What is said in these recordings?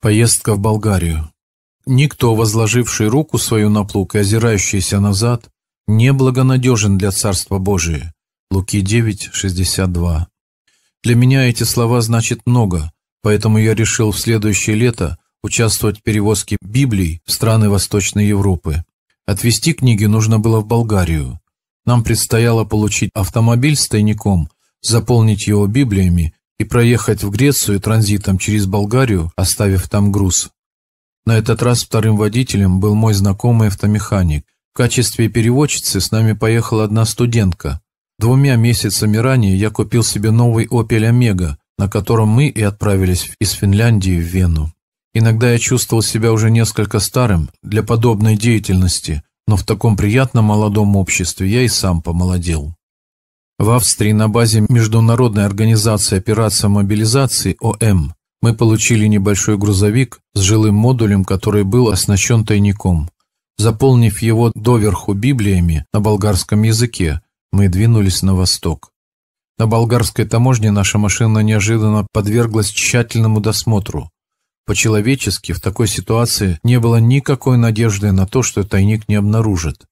Поездка в Болгарию. Никто, возложивший руку свою на плуг и озирающийся назад, не благонадежен для Царства Божия. Луки 9:62. Для меня эти слова значат много, поэтому я решил в следующее лето участвовать в перевозке Библий в страны Восточной Европы. Отвезти книги нужно было в Болгарию. Нам предстояло получить автомобиль с тайником, заполнить его Библиями и проехать в Грецию транзитом через Болгарию, оставив там груз. На этот раз вторым водителем был мой знакомый автомеханик. В качестве переводчицы с нами поехала одна студентка. Двумя месяцами ранее я купил себе новый Opel Omega, на котором мы и отправились из Финляндии в Вену. Иногда я чувствовал себя уже несколько старым для подобной деятельности, но в таком приятном молодом обществе я и сам помолодел. В Австрии на базе Международной организации операции мобилизации ОМ эм мы получили небольшой грузовик с жилым модулем, который был оснащен тайником. Заполнив его доверху библиями на болгарском языке, мы двинулись на восток. На болгарской таможне наша машина неожиданно подверглась тщательному досмотру. По-человечески в такой ситуации не было никакой надежды на то, что тайник не обнаружит.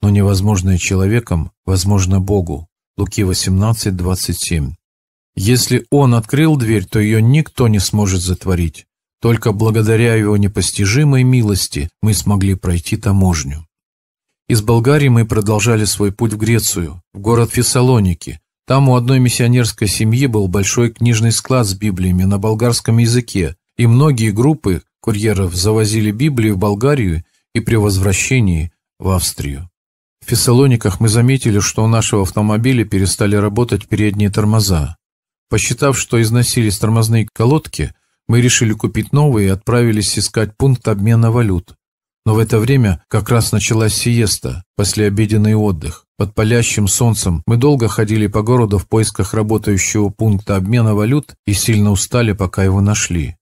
Но невозможное человеком, возможно Богу. Луки 18, 27. Если Он открыл дверь, то ее никто не сможет затворить. Только благодаря Его непостижимой милости мы смогли пройти таможню. Из Болгарии мы продолжали свой путь в Грецию, в город Фессалоники. Там у одной миссионерской семьи был большой книжный склад с библиями на болгарском языке, и многие группы курьеров завозили Библию в Болгарию и при возвращении в Австрию. В Фессалониках мы заметили, что у нашего автомобиля перестали работать передние тормоза. Посчитав, что износились тормозные колодки, мы решили купить новые и отправились искать пункт обмена валют. Но в это время как раз началась сиеста, послеобеденный отдых. Под палящим солнцем мы долго ходили по городу в поисках работающего пункта обмена валют и сильно устали, пока его нашли.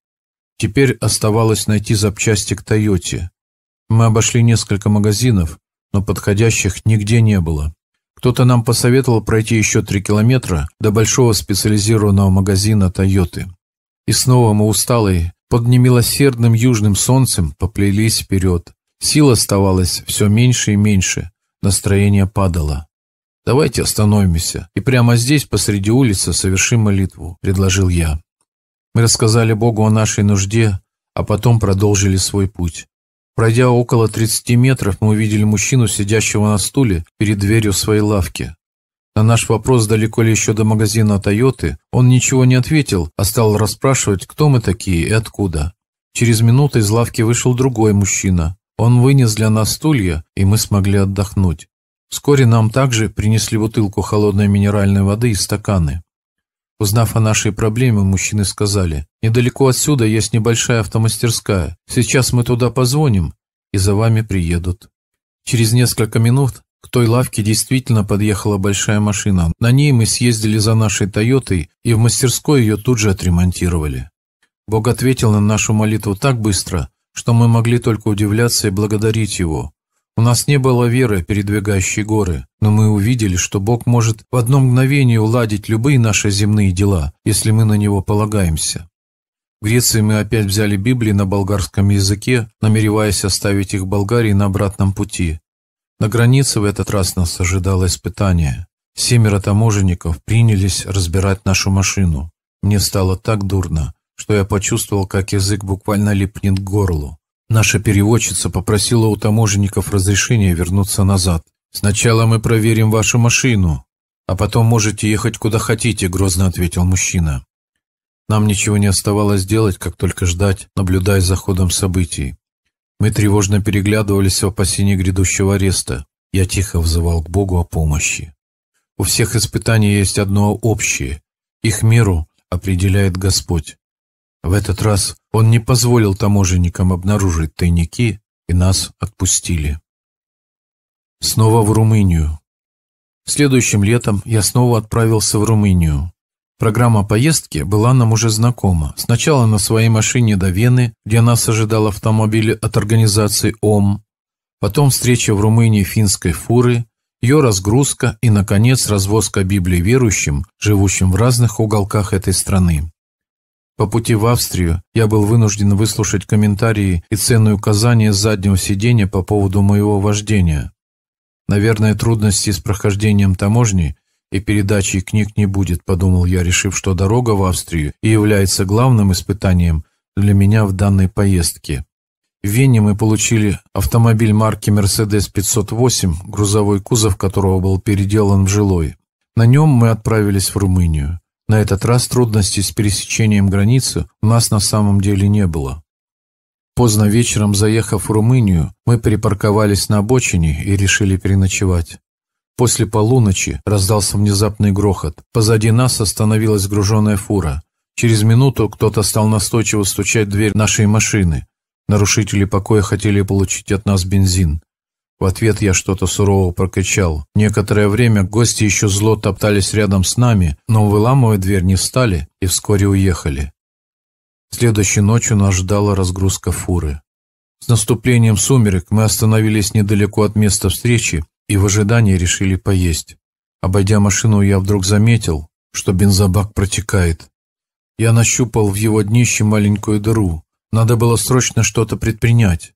Теперь оставалось найти запчасти к «Тойоте». Мы обошли несколько магазинов, но подходящих нигде не было. Кто-то нам посоветовал пройти еще три километра до большого специализированного магазина «Тойоты». И снова мы усталые, под немилосердным южным солнцем поплелись вперед. Сил оставалось все меньше и меньше, настроение падало. «Давайте остановимся и прямо здесь, посреди улицы, совершим молитву», – предложил я. Мы рассказали Богу о нашей нужде, а потом продолжили свой путь. Пройдя около 30 метров, мы увидели мужчину, сидящего на стуле перед дверью своей лавки. На наш вопрос, далеко ли еще до магазина «Тойоты», он ничего не ответил, а стал расспрашивать, кто мы такие и откуда. Через минуту из лавки вышел другой мужчина. Он вынес для нас стулья, и мы смогли отдохнуть. Вскоре нам также принесли бутылку холодной минеральной воды и стаканы. Узнав о нашей проблеме, мужчины сказали, «Недалеко отсюда есть небольшая автомастерская. Сейчас мы туда позвоним, и за вами приедут». Через несколько минут к той лавке действительно подъехала большая машина. На ней мы съездили за нашей «Тойотой», и в мастерской ее тут же отремонтировали. Бог ответил на нашу молитву так быстро, что мы могли только удивляться и благодарить Его. У нас не было веры, передвигающей горы, но мы увидели, что Бог может в одно мгновение уладить любые наши земные дела, если мы на Него полагаемся. В Греции мы опять взяли Библии на болгарском языке, намереваясь оставить их в Болгарии на обратном пути. На границе в этот раз нас ожидало испытание. Семеро таможенников принялись разбирать нашу машину. Мне стало так дурно, что я почувствовал, как язык буквально липнет к горлу. Наша переводчица попросила у таможенников разрешения вернуться назад. «Сначала мы проверим вашу машину, а потом можете ехать куда хотите», — грозно ответил мужчина. Нам ничего не оставалось делать, как только ждать, наблюдая за ходом событий. Мы тревожно переглядывались в опасении грядущего ареста. Я тихо взывал к Богу о помощи. У всех испытаний есть одно общее. Их меру определяет Господь. В этот раз он не позволил таможенникам обнаружить тайники, и нас отпустили. Снова в Румынию. Следующим летом я снова отправился в Румынию. Программа поездки была нам уже знакома. Сначала на своей машине до Вены, где нас ожидал автомобиль от организации ОМ, потом встреча в Румынии финской фуры, ее разгрузка и, наконец, развозка Библии верующим, живущим в разных уголках этой страны. По пути в Австрию я был вынужден выслушать комментарии и ценные указания заднего сиденья по поводу моего вождения. Наверное, трудностей с прохождением таможни и передачей книг не будет, подумал я, решив, что дорога в Австрию и является главным испытанием для меня в данной поездке. В Вене мы получили автомобиль марки Mercedes 508, грузовой кузов которого был переделан в жилой. На нем мы отправились в Румынию. На этот раз трудностей с пересечением границы у нас на самом деле не было. Поздно вечером, заехав в Румынию, мы припарковались на обочине и решили переночевать. После полуночи раздался внезапный грохот. Позади нас остановилась груженная фура. Через минуту кто-то стал настойчиво стучать в дверь нашей машины. Нарушители покоя хотели получить от нас бензин. В ответ я что-то сурово прокричал. Некоторое время гости еще зло топтались рядом с нами, но выламывать дверь не стали и вскоре уехали. Следующей ночью нас ждала разгрузка фуры. С наступлением сумерек мы остановились недалеко от места встречи и в ожидании решили поесть. Обойдя машину, я вдруг заметил, что бензобак протекает. Я нащупал в его днище маленькую дыру. Надо было срочно что-то предпринять.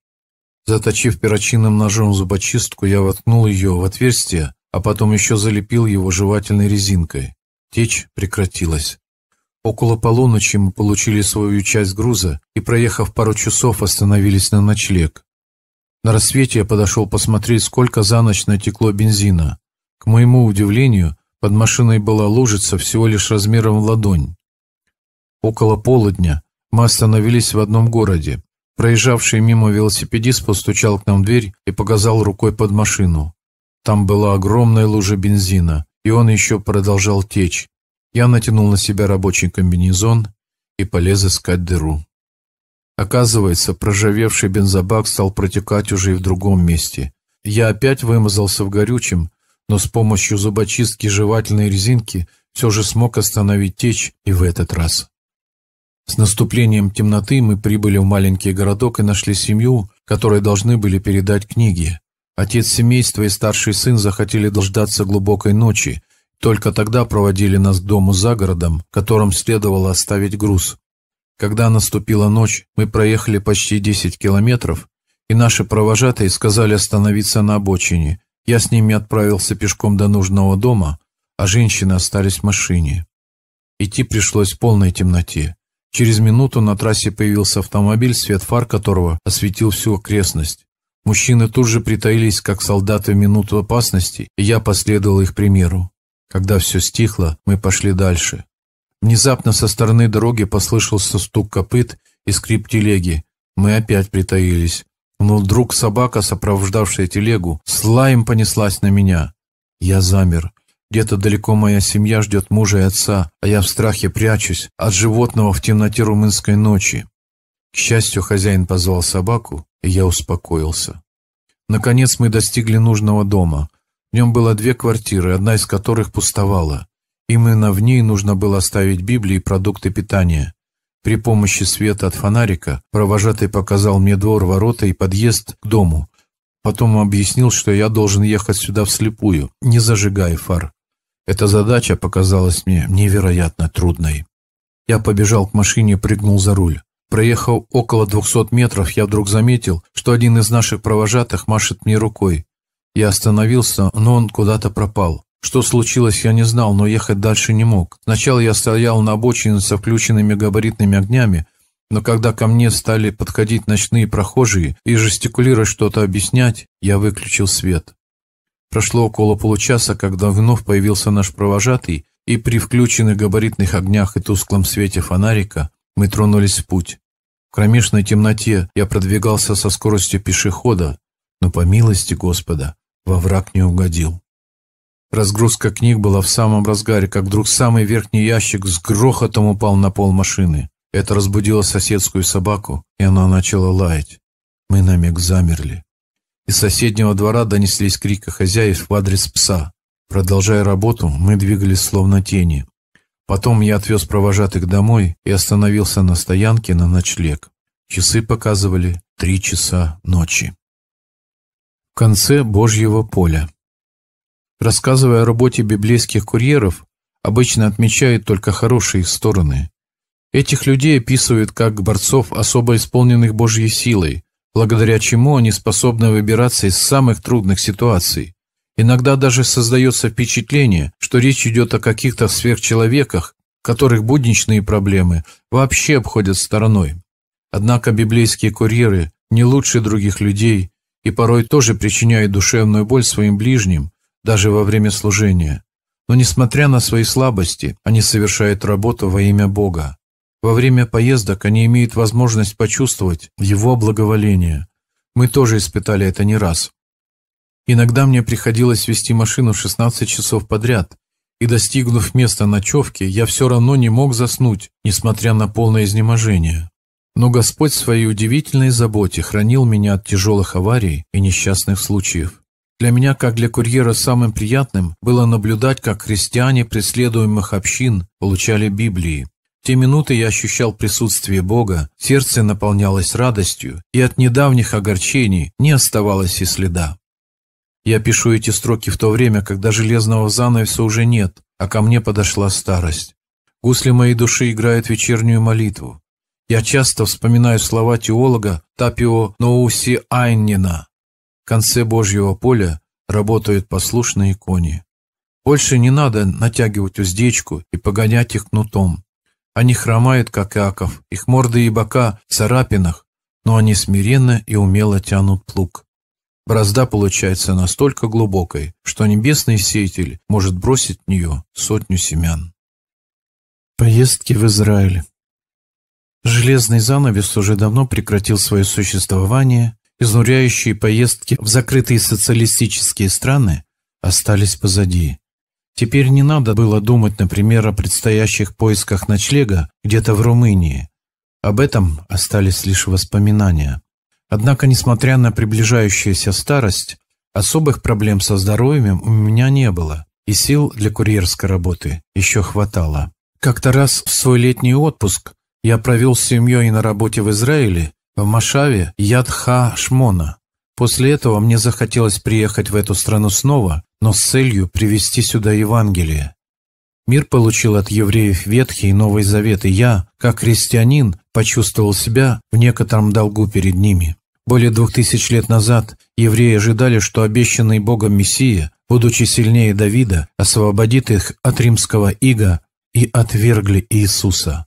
Заточив перочинным ножом зубочистку, я воткнул ее в отверстие, а потом еще залепил его жевательной резинкой. Течь прекратилась. Около полуночи мы получили свою часть груза и, проехав пару часов, остановились на ночлег. На рассвете я подошел посмотреть, сколько за ночь натекло бензина. К моему удивлению, под машиной была лужица всего лишь размером в ладонь. Около полудня мы остановились в одном городе. Проезжавший мимо велосипедист постучал к нам в дверь и показал рукой под машину. Там была огромная лужа бензина, и он еще продолжал течь. Я натянул на себя рабочий комбинезон и полез искать дыру. Оказывается, прожавевший бензобак стал протекать уже и в другом месте. Я опять вымазался в горючем, но с помощью зубочистки и жевательной резинки все же смог остановить течь и в этот раз. С наступлением темноты мы прибыли в маленький городок и нашли семью, которой должны были передать книги. Отец семейства и старший сын захотели дождаться глубокой ночи, только тогда проводили нас к дому за городом, которым следовало оставить груз. Когда наступила ночь, мы проехали почти 10 километров, и наши провожатые сказали остановиться на обочине. Я с ними отправился пешком до нужного дома, а женщины остались в машине. Идти пришлось в полной темноте. Через минуту на трассе появился автомобиль, свет фар которого осветил всю окрестность. Мужчины тут же притаились, как солдаты в минуту опасности, и я последовал их примеру. Когда все стихло, мы пошли дальше. Внезапно со стороны дороги послышался стук копыт и скрип телеги. Мы опять притаились. Но вдруг собака, сопровождавшая телегу, с лаем понеслась на меня. Я замер. Где-то далеко моя семья ждет мужа и отца, а я в страхе прячусь от животного в темноте румынской ночи. К счастью, хозяин позвал собаку, и я успокоился. Наконец мы достигли нужного дома. В нем было две квартиры, одна из которых пустовала. Именно в ней нужно было оставить Библии и продукты питания. При помощи света от фонарика провожатый показал мне двор, ворота и подъезд к дому, Потом объяснил, что я должен ехать сюда вслепую, не зажигая фар. Эта задача показалась мне невероятно трудной. Я побежал к машине и прыгнул за руль. Проехав около двухсот метров, я вдруг заметил, что один из наших провожатых машет мне рукой. Я остановился, но он куда-то пропал. Что случилось, я не знал, но ехать дальше не мог. Сначала я стоял на обочине со включенными габаритными огнями, но когда ко мне стали подходить ночные прохожие и жестикулировать что-то объяснять, я выключил свет. Прошло около получаса, когда вновь появился наш провожатый, и при включенных габаритных огнях и тусклом свете фонарика мы тронулись в путь. В кромешной темноте я продвигался со скоростью пешехода, но по милости Господа во враг не угодил. Разгрузка книг была в самом разгаре, как вдруг самый верхний ящик с грохотом упал на пол машины. Это разбудило соседскую собаку, и она начала лаять. Мы на миг замерли. Из соседнего двора донеслись крики хозяев в адрес пса. Продолжая работу, мы двигались словно тени. Потом я отвез провожатых домой и остановился на стоянке на ночлег. Часы показывали три часа ночи. В конце Божьего поля. Рассказывая о работе библейских курьеров, обычно отмечают только хорошие стороны. Этих людей описывают как борцов, особо исполненных Божьей силой, благодаря чему они способны выбираться из самых трудных ситуаций. Иногда даже создается впечатление, что речь идет о каких-то сверхчеловеках, которых будничные проблемы вообще обходят стороной. Однако библейские курьеры не лучше других людей и порой тоже причиняют душевную боль своим ближним, даже во время служения. Но несмотря на свои слабости, они совершают работу во имя Бога. Во время поездок они имеют возможность почувствовать его благоволение. Мы тоже испытали это не раз. Иногда мне приходилось вести машину 16 часов подряд, и, достигнув места ночевки, я все равно не мог заснуть, несмотря на полное изнеможение. Но Господь в своей удивительной заботе хранил меня от тяжелых аварий и несчастных случаев. Для меня, как для курьера, самым приятным было наблюдать, как христиане преследуемых общин получали Библии, те минуты я ощущал присутствие Бога, сердце наполнялось радостью, и от недавних огорчений не оставалось и следа. Я пишу эти строки в то время, когда железного занавеса уже нет, а ко мне подошла старость. Гусли моей души играют вечернюю молитву. Я часто вспоминаю слова теолога Тапио Ноуси Айннина. В конце Божьего поля работают послушные кони. Больше не надо натягивать уздечку и погонять их кнутом. Они а хромают, как Иаков, их морды и бока в царапинах, но они смиренно и умело тянут плуг. Борозда получается настолько глубокой, что небесный сеятель может бросить в нее сотню семян. Поездки в Израиль Железный занавес уже давно прекратил свое существование, изнуряющие поездки в закрытые социалистические страны остались позади. Теперь не надо было думать, например, о предстоящих поисках ночлега где-то в Румынии. Об этом остались лишь воспоминания. Однако, несмотря на приближающуюся старость, особых проблем со здоровьем у меня не было, и сил для курьерской работы еще хватало. Как-то раз в свой летний отпуск я провел с семьей на работе в Израиле, в Машаве Ядха-Шмона. После этого мне захотелось приехать в эту страну снова но с целью привести сюда Евангелие. Мир получил от евреев Ветхий и Новый Завет, и я, как христианин, почувствовал себя в некотором долгу перед ними. Более двух тысяч лет назад евреи ожидали, что обещанный Богом Мессия, будучи сильнее Давида, освободит их от римского ига и отвергли Иисуса.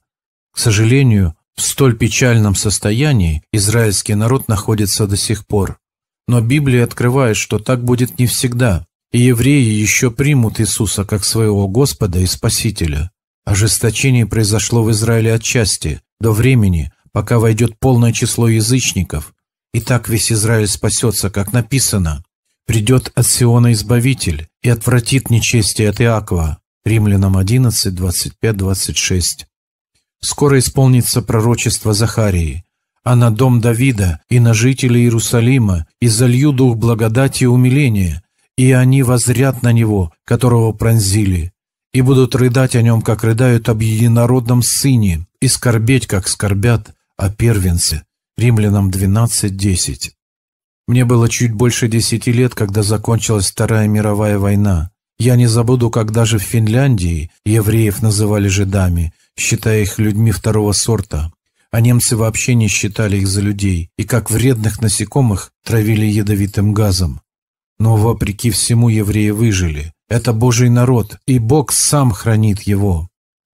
К сожалению, в столь печальном состоянии израильский народ находится до сих пор. Но Библия открывает, что так будет не всегда. И евреи еще примут Иисуса как своего Господа и Спасителя. Ожесточение произошло в Израиле отчасти, до времени, пока войдет полное число язычников. И так весь Израиль спасется, как написано. Придет от Сиона Избавитель и отвратит нечестие от Иакова. Римлянам 11, 25, 26. Скоро исполнится пророчество Захарии, а на дом Давида и на жителей Иерусалима и дух благодати и умиления – и они возрят на него, которого пронзили, и будут рыдать о нем, как рыдают об единородном сыне, и скорбеть, как скорбят о первенце». Римлянам 12.10. Мне было чуть больше десяти лет, когда закончилась Вторая мировая война. Я не забуду, как даже в Финляндии евреев называли жидами, считая их людьми второго сорта, а немцы вообще не считали их за людей, и как вредных насекомых травили ядовитым газом. Но вопреки всему евреи выжили. Это Божий народ, и Бог сам хранит его.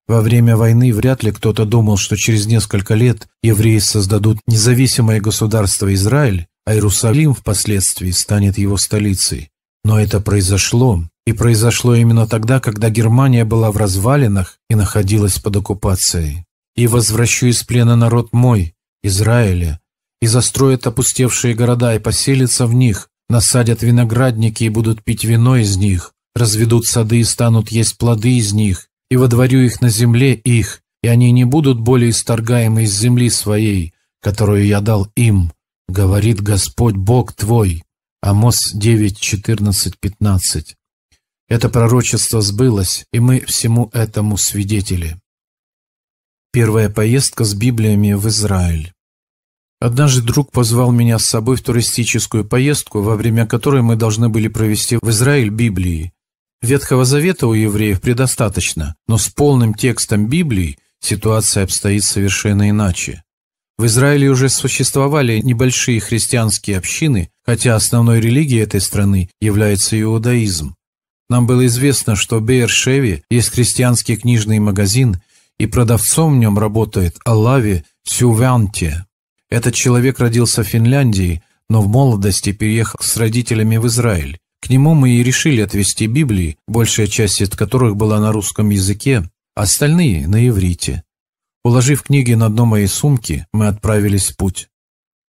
Во время войны вряд ли кто-то думал, что через несколько лет евреи создадут независимое государство Израиль, а Иерусалим впоследствии станет его столицей. Но это произошло, и произошло именно тогда, когда Германия была в развалинах и находилась под оккупацией. «И возвращу из плена народ мой, Израиля, и застроят опустевшие города и поселятся в них, Насадят виноградники и будут пить вино из них, разведут сады и станут есть плоды из них, и водворю их на земле их, и они не будут более исторгаемы из земли своей, которую я дал им, говорит Господь Бог твой». Амос 9, 14, 15. Это пророчество сбылось, и мы всему этому свидетели. Первая поездка с Библиями в Израиль. Однажды друг позвал меня с собой в туристическую поездку, во время которой мы должны были провести в Израиль Библии. Ветхого Завета у евреев предостаточно, но с полным текстом Библии ситуация обстоит совершенно иначе. В Израиле уже существовали небольшие христианские общины, хотя основной религией этой страны является иудаизм. Нам было известно, что в Бейершеве есть христианский книжный магазин, и продавцом в нем работает Алави Сювянте. Этот человек родился в Финляндии, но в молодости переехал с родителями в Израиль. К нему мы и решили отвезти Библии, большая часть из которых была на русском языке, а остальные – на иврите. Уложив книги на дно моей сумки, мы отправились в путь.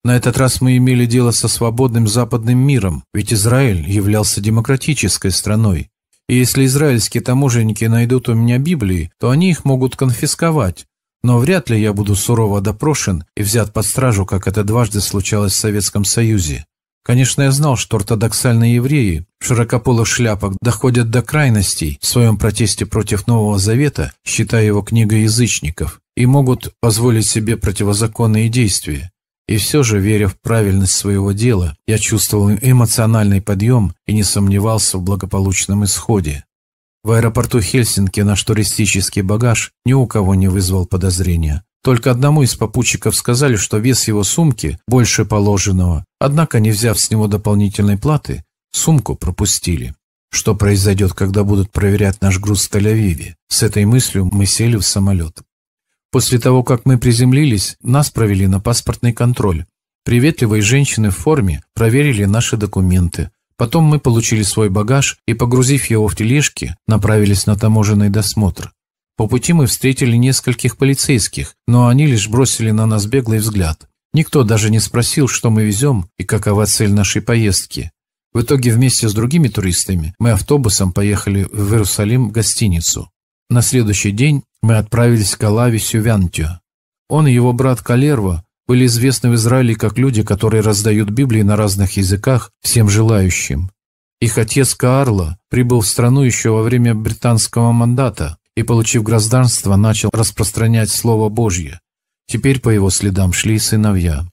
На этот раз мы имели дело со свободным западным миром, ведь Израиль являлся демократической страной. И если израильские таможенники найдут у меня Библии, то они их могут конфисковать, но вряд ли я буду сурово допрошен и взят под стражу, как это дважды случалось в Советском Союзе. Конечно, я знал, что ортодоксальные евреи в широкополых шляпах доходят до крайностей в своем протесте против Нового Завета, считая его книгой язычников, и могут позволить себе противозаконные действия. И все же, веря в правильность своего дела, я чувствовал эмоциональный подъем и не сомневался в благополучном исходе. В аэропорту Хельсинки наш туристический багаж ни у кого не вызвал подозрения. Только одному из попутчиков сказали, что вес его сумки больше положенного, однако, не взяв с него дополнительной платы, сумку пропустили. Что произойдет, когда будут проверять наш груз в Тель-Авиве? С этой мыслью мы сели в самолет. После того, как мы приземлились, нас провели на паспортный контроль. Приветливые женщины в форме проверили наши документы, Потом мы получили свой багаж и, погрузив его в тележки, направились на таможенный досмотр. По пути мы встретили нескольких полицейских, но они лишь бросили на нас беглый взгляд. Никто даже не спросил, что мы везем и какова цель нашей поездки. В итоге вместе с другими туристами мы автобусом поехали в Иерусалим в гостиницу. На следующий день мы отправились к Алависю Вянтю. Он и его брат Калерва были известны в Израиле как люди, которые раздают Библии на разных языках всем желающим. Их отец Каарла прибыл в страну еще во время британского мандата и, получив гражданство, начал распространять Слово Божье. Теперь по его следам шли сыновья.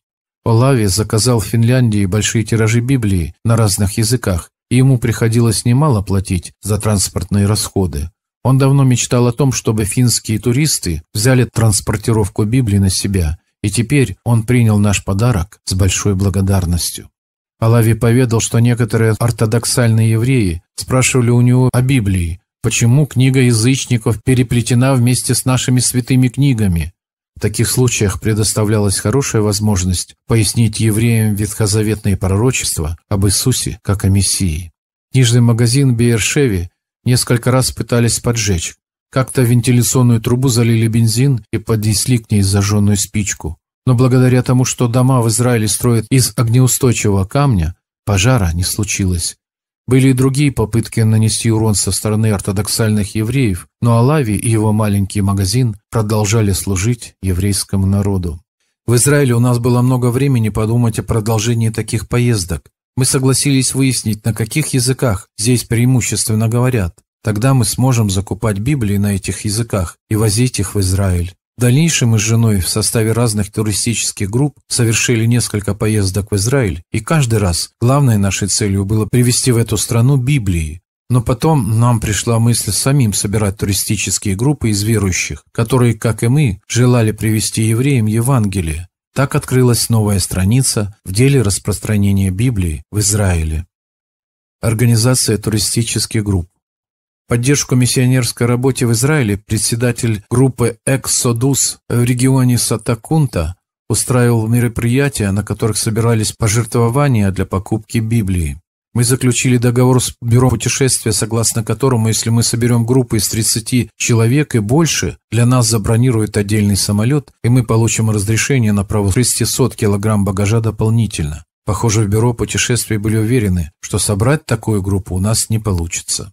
Олави заказал в Финляндии большие тиражи Библии на разных языках, и ему приходилось немало платить за транспортные расходы. Он давно мечтал о том, чтобы финские туристы взяли транспортировку Библии на себя и теперь он принял наш подарок с большой благодарностью. Алави поведал, что некоторые ортодоксальные евреи спрашивали у него о Библии, почему книга язычников переплетена вместе с нашими святыми книгами. В таких случаях предоставлялась хорошая возможность пояснить евреям ветхозаветные пророчества об Иисусе как о Мессии. Книжный магазин Бейершеви несколько раз пытались поджечь, как-то вентиляционную трубу залили бензин и поднесли к ней зажженную спичку. Но благодаря тому, что дома в Израиле строят из огнеустойчивого камня, пожара не случилось. Были и другие попытки нанести урон со стороны ортодоксальных евреев, но Алави и его маленький магазин продолжали служить еврейскому народу. В Израиле у нас было много времени подумать о продолжении таких поездок. Мы согласились выяснить, на каких языках здесь преимущественно говорят. Тогда мы сможем закупать Библии на этих языках и возить их в Израиль. В дальнейшем мы с женой в составе разных туристических групп совершили несколько поездок в Израиль, и каждый раз главной нашей целью было привезти в эту страну Библии. Но потом нам пришла мысль самим собирать туристические группы из верующих, которые, как и мы, желали привести евреям Евангелие. Так открылась новая страница в деле распространения Библии в Израиле. Организация туристических групп поддержку миссионерской работе в Израиле председатель группы «Эксодус» в регионе Сатакунта устраивал мероприятия, на которых собирались пожертвования для покупки Библии. Мы заключили договор с Бюро путешествия, согласно которому, если мы соберем группу из 30 человек и больше, для нас забронируют отдельный самолет, и мы получим разрешение на право 600 килограмм багажа дополнительно. Похоже, в Бюро путешествий были уверены, что собрать такую группу у нас не получится.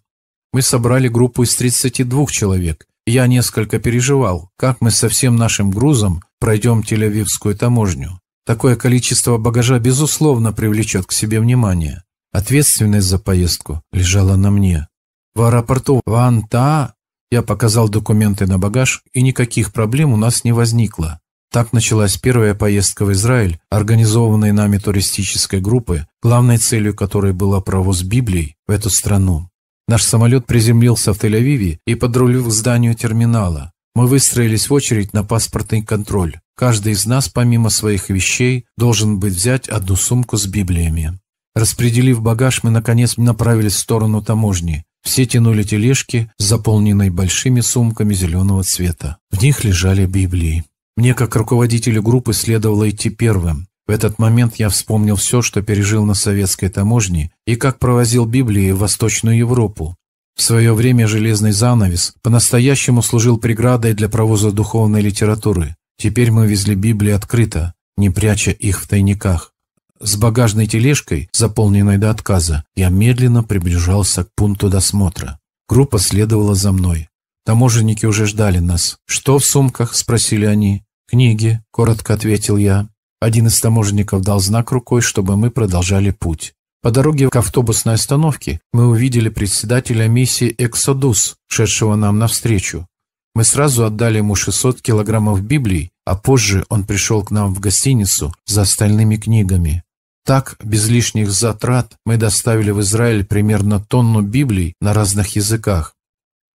Мы собрали группу из 32 человек. Я несколько переживал, как мы со всем нашим грузом пройдем Тель-Авивскую таможню. Такое количество багажа, безусловно, привлечет к себе внимание. Ответственность за поездку лежала на мне. В аэропорту Ванта я показал документы на багаж, и никаких проблем у нас не возникло. Так началась первая поездка в Израиль, организованная нами туристической группы, главной целью которой была провоз Библии в эту страну. Наш самолет приземлился в Тель-Авиве и подрулил к зданию терминала. Мы выстроились в очередь на паспортный контроль. Каждый из нас, помимо своих вещей, должен быть взять одну сумку с Библиями. Распределив багаж, мы, наконец, направились в сторону таможни. Все тянули тележки, заполненные большими сумками зеленого цвета. В них лежали Библии. Мне, как руководителю группы, следовало идти первым. В этот момент я вспомнил все, что пережил на советской таможне и как провозил Библии в Восточную Европу. В свое время железный занавес по-настоящему служил преградой для провоза духовной литературы. Теперь мы везли Библии открыто, не пряча их в тайниках. С багажной тележкой, заполненной до отказа, я медленно приближался к пункту досмотра. Группа следовала за мной. Таможенники уже ждали нас. «Что в сумках?» – спросили они. «Книги», – коротко ответил я. Один из таможенников дал знак рукой, чтобы мы продолжали путь. По дороге к автобусной остановке мы увидели председателя миссии «Эксодус», шедшего нам навстречу. Мы сразу отдали ему 600 килограммов Библии, а позже он пришел к нам в гостиницу за остальными книгами. Так, без лишних затрат, мы доставили в Израиль примерно тонну Библий на разных языках.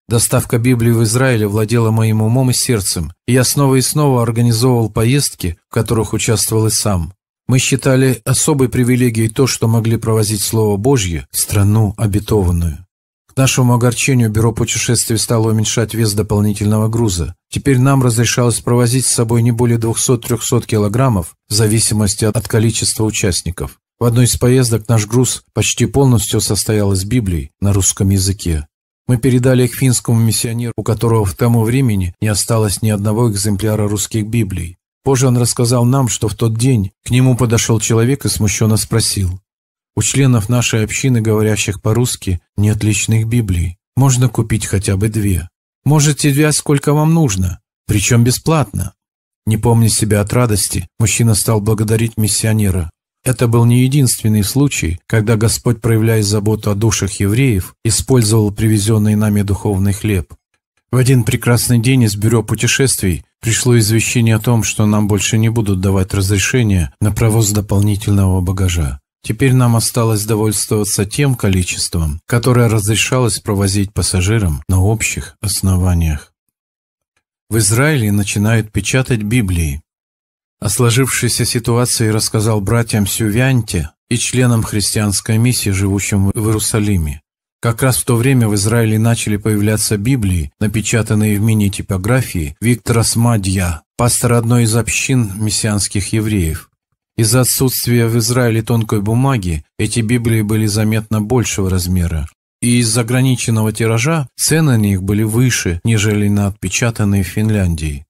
Доставка Библии в Израиле владела моим умом и сердцем, и я снова и снова организовывал поездки, в которых участвовал и сам. Мы считали особой привилегией то, что могли провозить Слово Божье в страну обетованную. К нашему огорчению бюро путешествий стало уменьшать вес дополнительного груза. Теперь нам разрешалось провозить с собой не более 200-300 килограммов, в зависимости от количества участников. В одной из поездок наш груз почти полностью состоял из Библии на русском языке. Мы передали их финскому миссионеру, у которого в тому времени не осталось ни одного экземпляра русских Библий. Позже он рассказал нам, что в тот день к нему подошел человек и смущенно спросил, «У членов нашей общины, говорящих по-русски, нет личных Библий. Можно купить хотя бы две. Можете взять сколько вам нужно, причем бесплатно». Не помня себя от радости, мужчина стал благодарить миссионера. Это был не единственный случай, когда Господь, проявляя заботу о душах евреев, использовал привезенный нами духовный хлеб. В один прекрасный день из бюро путешествий пришло извещение о том, что нам больше не будут давать разрешения на провоз дополнительного багажа. Теперь нам осталось довольствоваться тем количеством, которое разрешалось провозить пассажирам на общих основаниях. В Израиле начинают печатать Библии, о сложившейся ситуации рассказал братьям Сювянте и членам христианской миссии, живущим в Иерусалиме. Как раз в то время в Израиле начали появляться Библии, напечатанные в мини-типографии Виктора Смадья, пастора одной из общин мессианских евреев. Из-за отсутствия в Израиле тонкой бумаги эти Библии были заметно большего размера, и из-за ограниченного тиража цены на них были выше, нежели на отпечатанные в Финляндии.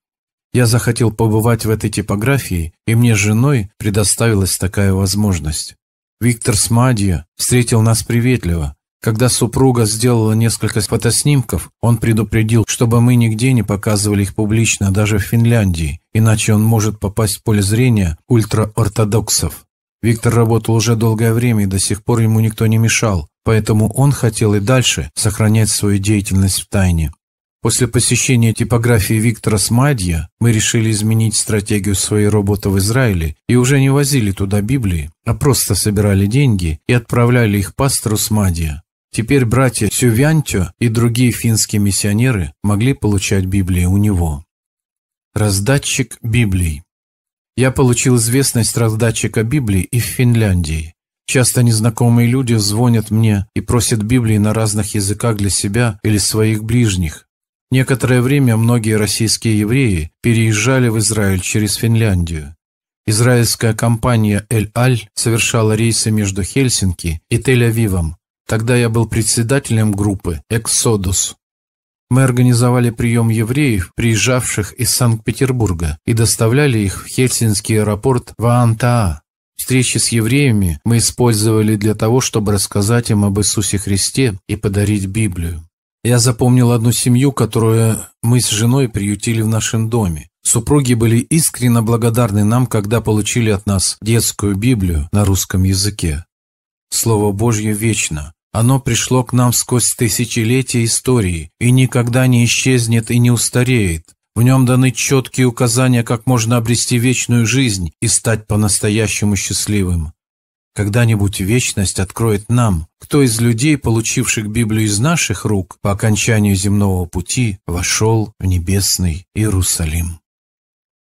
Я захотел побывать в этой типографии, и мне с женой предоставилась такая возможность. Виктор Смадья встретил нас приветливо. Когда супруга сделала несколько фотоснимков, он предупредил, чтобы мы нигде не показывали их публично, даже в Финляндии, иначе он может попасть в поле зрения ультраортодоксов. Виктор работал уже долгое время, и до сих пор ему никто не мешал, поэтому он хотел и дальше сохранять свою деятельность в тайне. После посещения типографии Виктора Смадья мы решили изменить стратегию своей работы в Израиле и уже не возили туда Библии, а просто собирали деньги и отправляли их пастору Смадья. Теперь братья Сювянтё и другие финские миссионеры могли получать Библии у него. Раздатчик Библий Я получил известность раздатчика Библии и в Финляндии. Часто незнакомые люди звонят мне и просят Библии на разных языках для себя или своих ближних, Некоторое время многие российские евреи переезжали в Израиль через Финляндию. Израильская компания «Эль-Аль» совершала рейсы между Хельсинки и Тель-Авивом. Тогда я был председателем группы «Эксодус». Мы организовали прием евреев, приезжавших из Санкт-Петербурга, и доставляли их в Хельсинский аэропорт Ваантаа. Встречи с евреями мы использовали для того, чтобы рассказать им об Иисусе Христе и подарить Библию. Я запомнил одну семью, которую мы с женой приютили в нашем доме. Супруги были искренне благодарны нам, когда получили от нас детскую Библию на русском языке. Слово Божье вечно. Оно пришло к нам сквозь тысячелетия истории и никогда не исчезнет и не устареет. В нем даны четкие указания, как можно обрести вечную жизнь и стать по-настоящему счастливым. Когда-нибудь вечность откроет нам, кто из людей, получивших Библию из наших рук, по окончанию земного пути вошел в небесный Иерусалим.